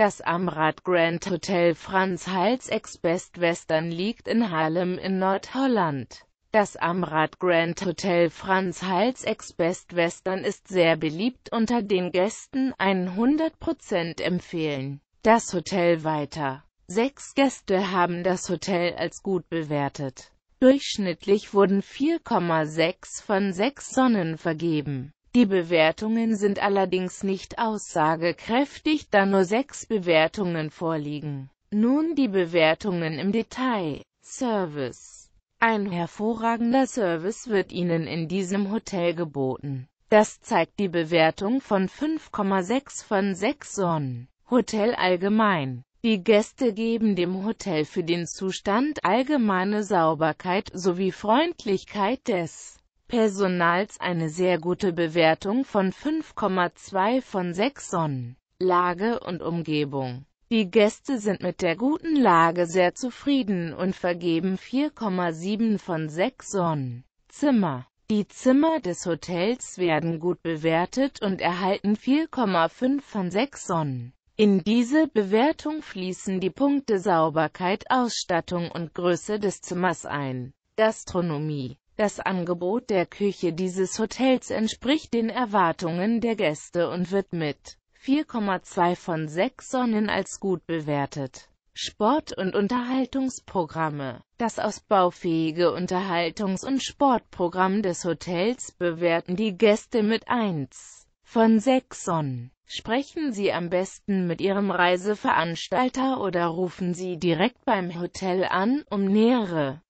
Das Amrad Grand Hotel Franz Hals ex Best Western liegt in Harlem in Nordholland. Das Amrad Grand Hotel Franz Hals ex Best Western ist sehr beliebt unter den Gästen, 100% empfehlen das Hotel weiter. Sechs Gäste haben das Hotel als gut bewertet. Durchschnittlich wurden 4,6 von 6 Sonnen vergeben. Die Bewertungen sind allerdings nicht aussagekräftig, da nur sechs Bewertungen vorliegen. Nun die Bewertungen im Detail. Service Ein hervorragender Service wird Ihnen in diesem Hotel geboten. Das zeigt die Bewertung von 5,6 von 6 Sonnen. Hotel allgemein die Gäste geben dem Hotel für den Zustand allgemeine Sauberkeit sowie Freundlichkeit des Personals eine sehr gute Bewertung von 5,2 von 6 Sonnen. Lage und Umgebung. Die Gäste sind mit der guten Lage sehr zufrieden und vergeben 4,7 von 6 Sonnen. Zimmer. Die Zimmer des Hotels werden gut bewertet und erhalten 4,5 von 6 Sonnen. In diese Bewertung fließen die Punkte Sauberkeit, Ausstattung und Größe des Zimmers ein. Gastronomie das Angebot der Küche dieses Hotels entspricht den Erwartungen der Gäste und wird mit 4,2 von 6 Sonnen als gut bewertet. Sport- und Unterhaltungsprogramme Das ausbaufähige Unterhaltungs- und Sportprogramm des Hotels bewerten die Gäste mit 1 von 6 Sonnen. Sprechen Sie am besten mit Ihrem Reiseveranstalter oder rufen Sie direkt beim Hotel an, um nähere